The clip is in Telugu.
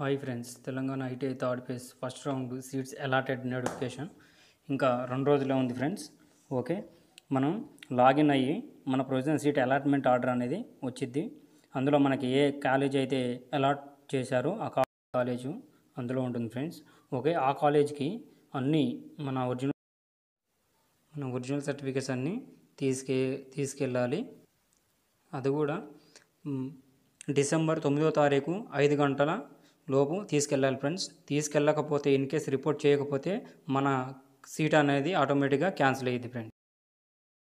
hi friends Telangana ITI third phase first round seats allotted notification ఇంకా రెండు రోజులే ఉంది ఫ్రెండ్స్ ఓకే మనం లాగిన్ అయ్యి మన ప్రొవిజన్ సీట్ అలాట్మెంట్ ఆర్డర్ అనేది వచ్చింది అందులో మనకి ఏ కాలేజ్ అయితే అలాట్ చేశారో ఆ కాలేజు అందులో ఉంటుంది ఫ్రెండ్స్ ఓకే ఆ కాలేజ్కి అన్నీ మన ఒరిజినల్ మన ఒరిజినల్ సర్టిఫికేట్స్ అన్నీ తీసుకే తీసుకెళ్ళాలి అది కూడా డిసెంబర్ తొమ్మిదో తారీఖు ఐదు గంటల లోపు తీసుకెళ్ళాలి ఫ్రెండ్స్ తీసుకెళ్ళకపోతే ఇన్ కేస్ రిపోర్ట్ చేయకపోతే మన సీట్ అనేది ఆటోమేటిక్గా క్యాన్సిల్ అయ్యింది ఫ్రెండ్స్